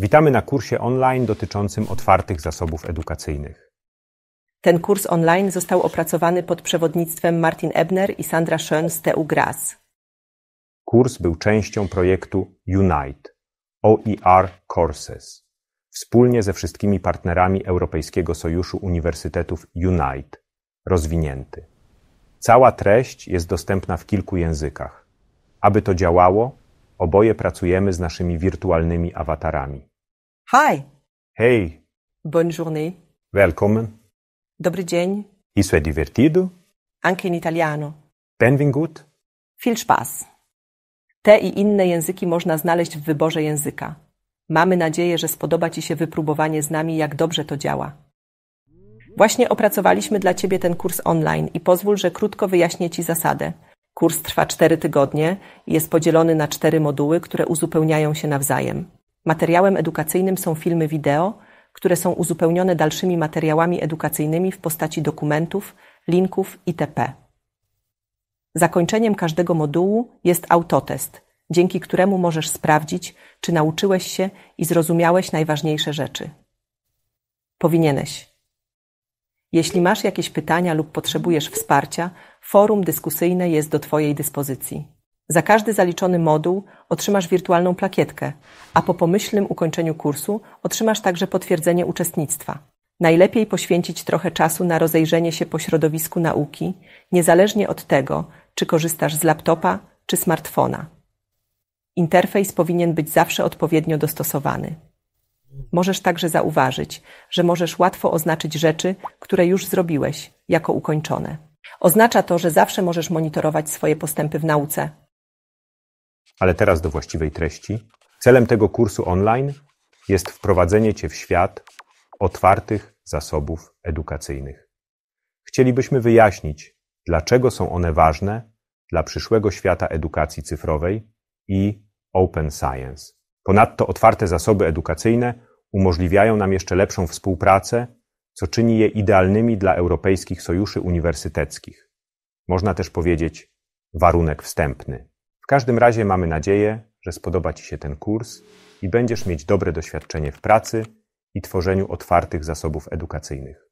Witamy na kursie online dotyczącym otwartych zasobów edukacyjnych. Ten kurs online został opracowany pod przewodnictwem Martin Ebner i Sandra Schön z TU Graz. Kurs był częścią projektu UNITE OER Courses wspólnie ze wszystkimi partnerami Europejskiego Sojuszu Uniwersytetów UNITE rozwinięty. Cała treść jest dostępna w kilku językach. Aby to działało, oboje pracujemy z naszymi wirtualnymi awatarami. Hi. Hey. Bonne journée. Welcome. Dobry dzień. Isso è divertido? Anche in italiano. Benvingut. Viel Spaß. Te i inne języki można znaleźć w wyborze języka. Mamy nadzieję, że spodoba Ci się wypróbowanie z nami, jak dobrze to działa. Właśnie opracowaliśmy dla Ciebie ten kurs online i pozwól, że krótko wyjaśnię Ci zasadę. Kurs trwa 4 tygodnie i jest podzielony na 4 moduły, które uzupełniają się nawzajem. Materiałem edukacyjnym są filmy wideo, które są uzupełnione dalszymi materiałami edukacyjnymi w postaci dokumentów, linków itp. Zakończeniem każdego modułu jest autotest, dzięki któremu możesz sprawdzić, czy nauczyłeś się i zrozumiałeś najważniejsze rzeczy. Powinieneś. Jeśli masz jakieś pytania lub potrzebujesz wsparcia, forum dyskusyjne jest do Twojej dyspozycji. Za każdy zaliczony moduł otrzymasz wirtualną plakietkę, a po pomyślnym ukończeniu kursu otrzymasz także potwierdzenie uczestnictwa. Najlepiej poświęcić trochę czasu na rozejrzenie się po środowisku nauki, niezależnie od tego, czy korzystasz z laptopa czy smartfona. Interfejs powinien być zawsze odpowiednio dostosowany. Możesz także zauważyć, że możesz łatwo oznaczyć rzeczy, które już zrobiłeś, jako ukończone. Oznacza to, że zawsze możesz monitorować swoje postępy w nauce, ale teraz do właściwej treści. Celem tego kursu online jest wprowadzenie Cię w świat otwartych zasobów edukacyjnych. Chcielibyśmy wyjaśnić, dlaczego są one ważne dla przyszłego świata edukacji cyfrowej i Open Science. Ponadto otwarte zasoby edukacyjne umożliwiają nam jeszcze lepszą współpracę, co czyni je idealnymi dla europejskich sojuszy uniwersyteckich. Można też powiedzieć warunek wstępny każdym razie mamy nadzieję, że spodoba Ci się ten kurs i będziesz mieć dobre doświadczenie w pracy i tworzeniu otwartych zasobów edukacyjnych.